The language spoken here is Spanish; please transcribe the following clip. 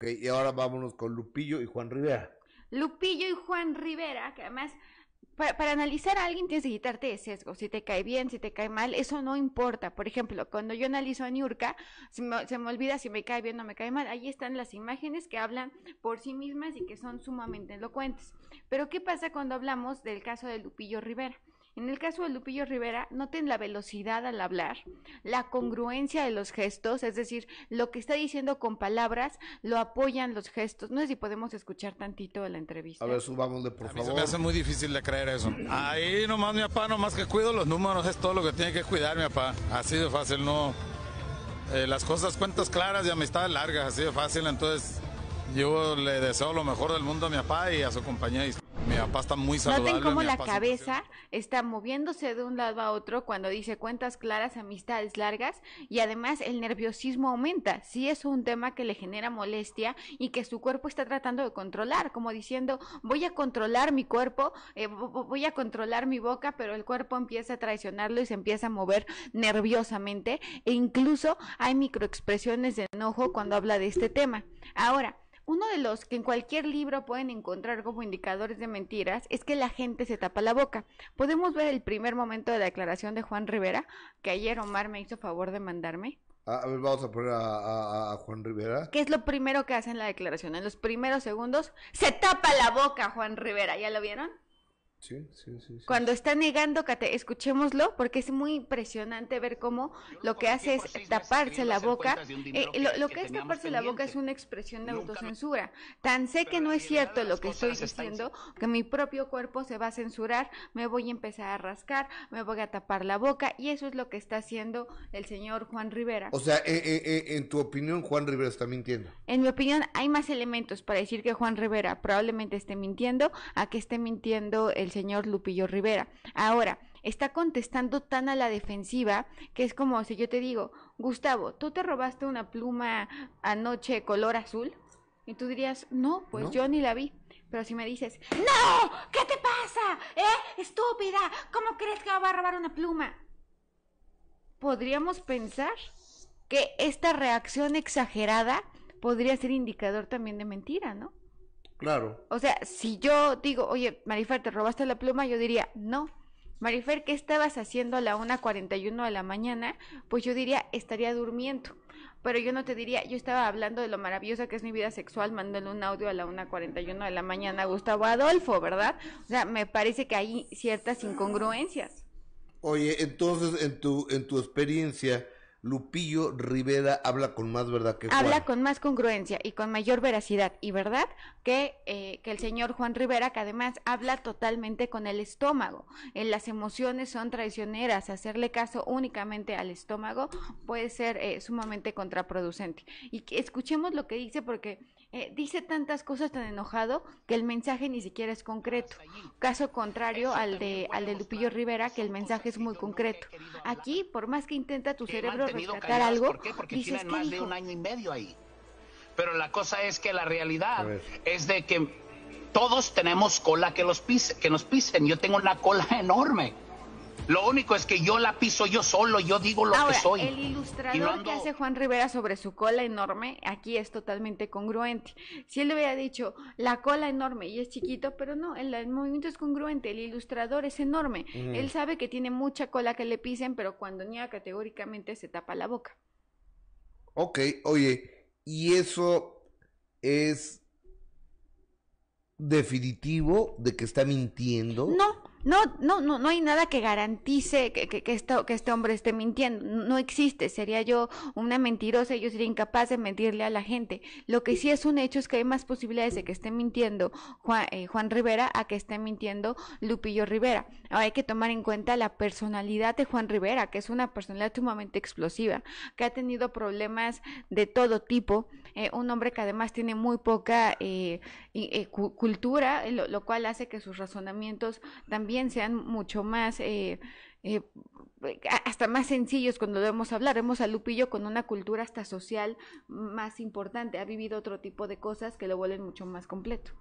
Ok, y ahora vámonos con Lupillo y Juan Rivera. Lupillo y Juan Rivera, que además para, analizar a alguien tienes que quitarte de sesgo, si te cae bien, si te cae mal, eso no importa. Por ejemplo, cuando yo analizo a Niurka, se me, se me olvida si me cae bien o me cae mal. Ahí están las imágenes que hablan por sí mismas y que son sumamente elocuentes. Pero ¿qué pasa cuando hablamos del caso de Lupillo Rivera? En el caso de Lupillo Rivera, noten la velocidad al hablar, la congruencia de los gestos, es decir, lo que está diciendo con palabras lo apoyan los gestos. No sé si podemos escuchar tantito de la entrevista. A ver, subámosle, por favor. se me hace muy difícil de creer eso. Ahí nomás mi papá, nomás que cuido los números, es todo lo que tiene que cuidar mi papá. Así de fácil, no. Eh, las cosas, cuentas claras y amistades largas, así de fácil. Entonces, yo le deseo lo mejor del mundo a mi papá y a su compañía muy saludable. Noten cómo la cabeza está moviéndose de un lado a otro cuando dice cuentas claras, amistades largas y además el nerviosismo aumenta. Sí es un tema que le genera molestia y que su cuerpo está tratando de controlar, como diciendo voy a controlar mi cuerpo, eh, voy a controlar mi boca, pero el cuerpo empieza a traicionarlo y se empieza a mover nerviosamente e incluso hay microexpresiones de enojo cuando habla de este tema. Ahora, uno de los que en cualquier libro pueden encontrar como indicadores de mentiras es que la gente se tapa la boca. Podemos ver el primer momento de la declaración de Juan Rivera, que ayer Omar me hizo favor de mandarme. Ah, a ver, vamos a poner a, Juan Rivera. ¿Qué es lo primero que hace en la declaración? En los primeros segundos, se tapa la boca Juan Rivera. ¿Ya lo vieron? Cuando está negando, escuchémoslo, porque es muy impresionante ver cómo lo que hace es taparse la boca. lo, que es taparse la boca es una expresión de autocensura. Tan sé que no es cierto lo que estoy diciendo, que mi propio cuerpo se va a censurar, me voy a empezar a rascar, me voy a tapar la boca, y eso es lo que está haciendo el señor Juan Rivera. O sea, eh, eh, eh, en tu opinión, Juan Rivera está mintiendo. En mi opinión, hay más elementos para decir que Juan Rivera probablemente esté mintiendo a que esté mintiendo el señor Lupillo Rivera. Ahora, está contestando tan a la defensiva que es como si yo te digo, Gustavo, ¿tú te robaste una pluma anoche color azul? Y tú dirías, no, pues yo ni la vi. Pero si me dices, no, ¿qué te pasa? ¿Eh? Estúpida, ¿cómo crees que va a robar una pluma? Podríamos pensar que esta reacción exagerada podría ser indicador también de mentira, ¿no? Claro. O sea, si yo digo, oye, Marifer, ¿te robaste la pluma? Yo diría, no. Marifer, ¿qué estabas haciendo a la 1.41 de la mañana? Pues yo diría, estaría durmiendo. Pero yo no te diría, yo estaba hablando de lo maravillosa que es mi vida sexual, mandándole un audio a la 1.41 de la mañana a Gustavo Adolfo, ¿verdad? O sea, me parece que hay ciertas incongruencias. Oye, entonces, en tu, en tu experiencia, Lupillo Rivera habla con más verdad que Juan. Habla con más congruencia y con mayor veracidad y verdad que, eh, que el señor Juan Rivera, que además habla totalmente con el estómago. en eh, las emociones son traicioneras. Hacerle caso únicamente al estómago puede ser eh, sumamente contraproducente. Y escuchemos lo que dice porque eh, dice tantas cosas tan enojado que el mensaje ni siquiera es concreto. Caso contrario al de, al de Lupillo Rivera, que el mensaje es muy concreto. Aquí, por más que intenta tu cerebro rescatar algo, ¿por qué? más de un año y medio ahí. Pero la cosa es que la realidad es de que todos tenemos cola que, los que nos pisen. Yo tengo una cola enorme lo único es que yo la piso yo solo, yo digo lo que soy. El ilustrador que hace Juan Rivera sobre su cola enorme, aquí es totalmente congruente. Si él le hubiera dicho la cola enorme y es chiquito, pero no, el, movimiento es congruente, el ilustrador es enorme. Él sabe que tiene mucha cola que le pisen, pero cuando niega categóricamente se tapa la boca. Ok, oye, y eso es definitivo de que está mintiendo? No, no, no, no, no hay nada que garantice que, esto, que este hombre esté mintiendo. No existe. Sería yo una mentirosa y yo sería incapaz de mentirle a la gente. Lo que sí es un hecho es que hay más posibilidades de que esté mintiendo Juan, eh, Rivera a que esté mintiendo Lupillo Rivera. hay que tomar en cuenta la personalidad de Juan Rivera, que es una personalidad sumamente explosiva, que ha tenido problemas de todo tipo. Eh, un hombre que además tiene muy poca eh, cultura, lo cual hace que sus razonamientos también también sean mucho más... Eh, eh, hasta más sencillos cuando debemos hablar. Vemos a Lupillo con una cultura hasta social más importante. Ha vivido otro tipo de cosas que lo vuelven mucho más completo.